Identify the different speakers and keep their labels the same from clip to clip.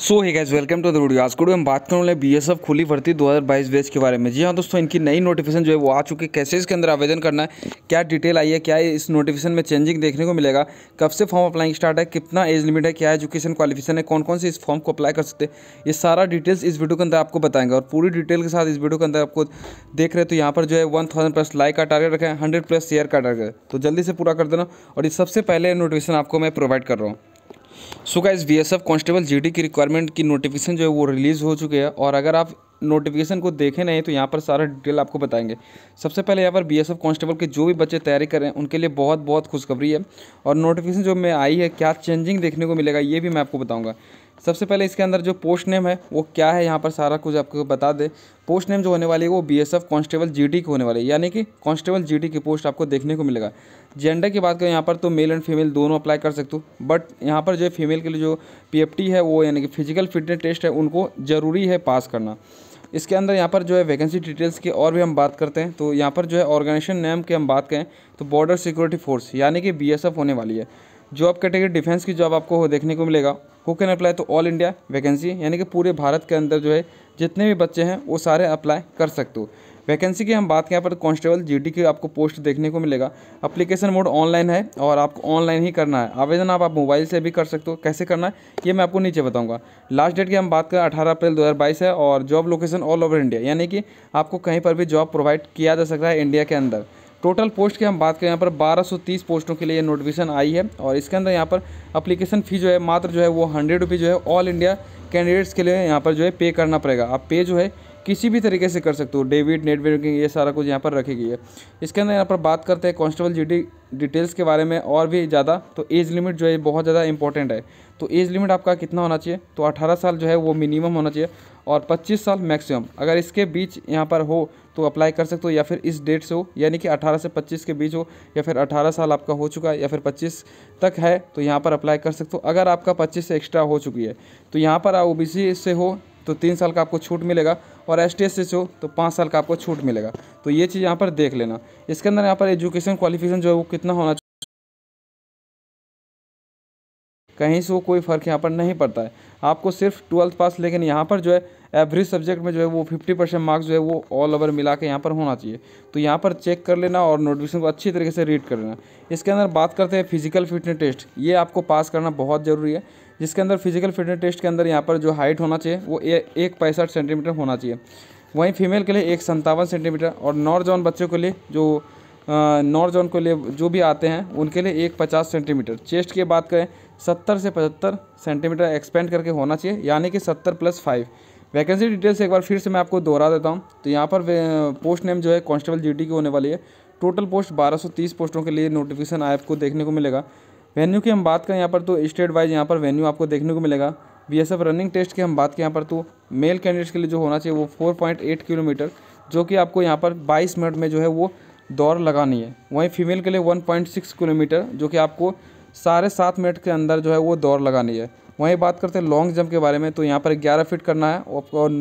Speaker 1: so hey guys welcome to the video आज कोडियो हम बात करने वाले बी एस एफ खुली भर्ती 2022 बैच के बारे में जी हाँ दोस्तों इनकी नई नोटिफिकेशन जो है वो आ चुकी है कैसे इसके अंदर आवेदन करना है क्या डिटेल आई है क्या इस नोटिफिकेशन में चेंजिंग देखने को मिलेगा कब से फॉर्म अप्लाइंग स्टार्ट है कितना एज लिमिट है क्या एजुकेशन क्वालिफिकेशन है कौन कौन से इस फॉर्म को अप्लाई कर सकते हैं ये सारा डिटेल्स इस वीडियो के अंदर आपको बताएंगे और पूरी डिटेल के साथ इस वीडियो के अंदर आपको देख रहे तो यहाँ पर जो है वन प्लस लाइक का टारगेट रखें हंड्रेड प्लस शेयर का टारगेट तो जल्दी से पूरा कर देना और ये सबसे पहले नोटिफिकेशन आपको मैं प्रोवाइड कर रहा हूँ so guys B S F constable जी की रिक्वायरमेंट की नोटिफिकेशन जो है वो रिलीज़ हो चुकी है और अगर आप नोटिफिकेशन को देखें नहीं तो यहाँ पर सारा डिटेल आपको बताएंगे सबसे पहले यहाँ पर बी एस एफ कांस्टेबल के जो भी बच्चे तैयारी कर रहे हैं उनके लिए बहुत बहुत खुशखबरी है और नोटिफिकेशन जो मैं आई है क्या चेंजिंग देखने को मिलेगा ये भी मैं आपको बताऊँगा सबसे पहले इसके अंदर जो पोस्ट नेम है वो क्या है यहाँ पर सारा कुछ आपको बता दें पोस्ट नेम जो होने वाली है वो बी एस एफ कांस्टेबल जी की होने वाली है यानी कि कांस्टेबल जी की पोस्ट आपको देखने को मिलेगा जेंडर की बात करें यहाँ पर तो मेल एंड फीमेल दोनों अप्लाई कर सकते हो बट यहाँ पर जो फीमेल के लिए जो पी है वो यानी कि फिजिकल फिटनेस टेस्ट है उनको ज़रूरी है पास करना इसके अंदर यहाँ पर जो है वैकेंसी डिटेल्स की और भी हम बात करते हैं तो यहाँ पर जो है ऑर्गेनाइजेशन नेम की हम बात करें तो बॉर्डर सिक्योरिटी फोर्स यानी कि बीएसएफ होने वाली है जॉब कैटेगरी डिफेंस की जॉब आपको हो देखने को मिलेगा हु कैन अप्लाई तो ऑल इंडिया वैकेंसी यानी कि पूरे भारत के अंदर जो है जितने भी बच्चे हैं वो सारे अप्लाई कर सकते हो वैकेंसी की हम बात करें यहाँ पर कांस्टेबल जीडी की आपको पोस्ट देखने को मिलेगा एप्लीकेशन मोड ऑनलाइन है और आपको ऑनलाइन ही करना है आवेदन आप, आप मोबाइल से भी कर सकते हो कैसे करना है ये मैं आपको नीचे बताऊँगा लास्ट डेट की हम बात करें अठारह अप्रैल दो है और job location all over India यानी कि आपको कहीं पर भी जॉब प्रोवाइड किया जा सकता है इंडिया के अंदर टोटल पोस्ट की हम बात करें यहाँ पर 1230 पोस्टों के लिए नोटिफिकेशन आई है और इसके अंदर यहाँ पर अप्लीकेशन फ़ी जो है मात्र जो है वो हंड्रेड रुपीज़ जो है ऑल इंडिया कैंडिडेट्स के लिए यहाँ पर जो है पे करना पड़ेगा आप पे जो है किसी भी तरीके से कर सकते हो डेबिट नेट बैंकिंग ये सारा कुछ यहाँ पर रखी गई है इसके अंदर यहाँ पर बात करते हैं कॉन्स्टेबल जी डिटेल्स के बारे में और भी ज़्यादा तो एज लिमिट जो है बहुत ज़्यादा इंपॉर्टेंट है तो एज लिमिट आपका कितना होना चाहिए तो अठारह साल जो है वो मिनिमम होना चाहिए और 25 साल मैक्सिमम अगर इसके बीच यहाँ पर हो तो अप्लाई कर सकते हो या फिर इस डेट से हो यानी कि 18 से 25 के बीच हो या फिर 18 साल आपका हो चुका है या फिर 25 तक है तो यहाँ पर अप्लाई कर सकते हो अगर आपका 25 से एक्स्ट्रा हो चुकी है तो यहाँ पर आप ओ से हो तो तीन साल का आपको छूट मिलेगा और एस टी एस हो तो पाँच साल का आपको छूट मिलेगा तो ये चीज़ यहाँ पर देख लेना इसके अंदर यहाँ पर एजुकेशन क्वालिफिकेशन जो है वो कितना होना कहीं से वो कोई फ़र्क यहाँ पर नहीं पड़ता है आपको सिर्फ ट्वेल्थ पास लेकिन यहाँ पर जो है एवरी सब्जेक्ट में जो है वो फिफ्टी परसेंट मार्क्स जो है वो ऑल ओवर मिला के यहाँ पर होना चाहिए तो यहाँ पर चेक कर लेना और नोटिफिकेशन को अच्छी तरीके से रीड कर लेना इसके अंदर बात करते हैं फिजिकल फिटनेस टेस्ट ये आपको पास करना बहुत ज़रूरी है जिसके अंदर फिजिकल फिटनेस टेस्ट के अंदर यहाँ पर जो हाइट होना चाहिए वो ए, एक पैंसठ सेंटीमीटर होना चाहिए वहीं फीमेल के लिए एक संतावन सेंटीमीटर और जोन बच्चों के लिए जो नॉर्जॉन के लिए जो भी आते हैं उनके लिए एक पचास सेंटीमीटर चेस्ट की बात करें सत्तर से पचहत्तर सेंटीमीटर एक्सपेंड करके होना चाहिए यानी कि सत्तर प्लस फाइव वैकेंसी डिटेल्स एक बार फिर से मैं आपको दोहरा देता हूँ तो यहाँ पर पोस्ट नेम जो है कॉन्स्टेबल ड्यूटी की होने वाली है टोटल पोस्ट 1230 पोस्टों के लिए नोटिफिकेशन आपको देखने को मिलेगा वेन्यू की हम बात करें यहाँ पर तो स्टेट वाइज यहाँ पर वेन्यू आपको देखने को मिलेगा बी रनिंग टेस्ट की हम बात करें यहाँ पर तो मेल कैंडिडेट्स के लिए जो होना चाहिए वो फोर किलोमीटर जो कि आपको यहाँ पर बाईस मिनट में जो है वो दौड़ लगानी है वहीं फीमेल के लिए 1.6 किलोमीटर जो कि आपको साढ़े सात मिनट के अंदर जो है वो दौड़ लगानी है वहीं बात करते हैं लॉन्ग जंप के बारे में तो यहाँ पर 11 फीट करना है और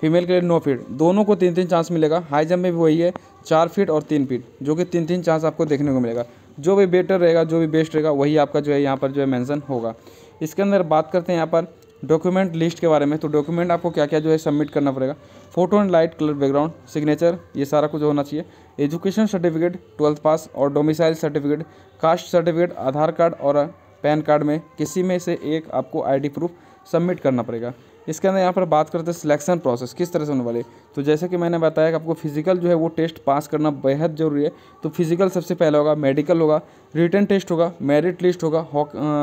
Speaker 1: फीमेल के लिए 9 फीट दोनों को तीन तीन चांस मिलेगा हाई जंप में भी वही है चार फीट और तीन फीट जो कि तीन तीन चांस आपको देखने को मिलेगा जो भी बेटर रहेगा जो भी बेस्ट रहेगा वही आपका जो है यहाँ पर जो है मैंसन होगा इसके अंदर बात करते हैं यहाँ पर डॉक्यूमेंट लिस्ट के बारे में तो डॉक्यूमेंट आपको क्या क्या जो है सबमिट करना पड़ेगा photo and light colour background signature ये सारा कुछ होना चाहिए एजुकेशन सर्टिफिकेट ट्वेल्थ पास और domicile certificate caste certificate Aadhaar card और पैन कार्ड में किसी में से एक आपको आईडी प्रूफ सबमिट करना पड़ेगा इसके अंदर यहाँ पर बात करते हैं सिलेक्शन प्रोसेस किस तरह से होने वाले तो जैसे कि मैंने बताया कि आपको फिजिकल जो है वो टेस्ट पास करना बेहद ज़रूरी है तो फिजिकल सबसे पहले होगा मेडिकल होगा रिटर्न टेस्ट होगा मेरिट लिस्ट होगा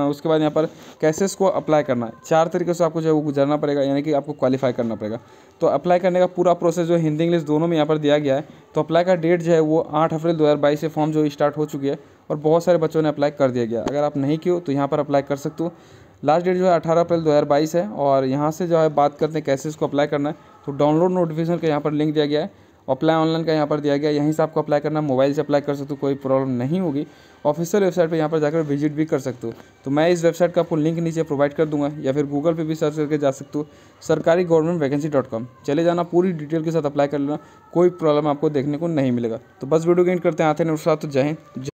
Speaker 1: उसके बाद यहाँ पर कैसेस को अप्लाई करना है चार तरीके से आपको जो है वो गुजरना पड़ेगा यानी कि आपको क्वालिफाई करना पड़ेगा तो अप्लाई करने का पूरा प्रोसेस जो हिंदी इंग्लिश दोनों में यहाँ पर दिया गया है तो अप्लाई का डेट जो है वो आठ अप्रैल दो से फॉर्म जो स्टार्ट हो चुकी है और बहुत सारे बच्चों ने अप्लाई कर दिया गया अगर आप नहीं किए तो यहाँ पर अप्लाई कर सकते हो लास्ट डेट जो है अठारह अप्रैल 2022 है और यहाँ से जो है बात करते हैं कैसे इसको अप्लाई करना है तो डाउनलोड नोटिफिकेशन का यहाँ पर लिंक दिया गया है अप्लाई ऑनलाइन का यहाँ पर दिया गया यहीं से आपको अप्लाई करना मोबाइल से अप्लाई कर सकते हो कोई प्रॉब्लम नहीं होगी ऑफिशियल वेबसाइट पर यहाँ पर जाकर विजिट भी कर सकते हो तो मैं इस वेबसाइट का आपको लिंक नीचे प्रोवाइड कर दूंगा या फिर गूगल पे भी सर्च करके जा सकते हो सरकारी गवर्नमेंट वैकेंसी डॉट कॉम चले जाना पूरी डिटेल के साथ अप्लाई कर लेना कोई प्रॉब्लम आपको देखने को नहीं मिलेगा तो बस वीडियो गेंट करते हैं आते हैं उसके साथ तो जय हिंद जय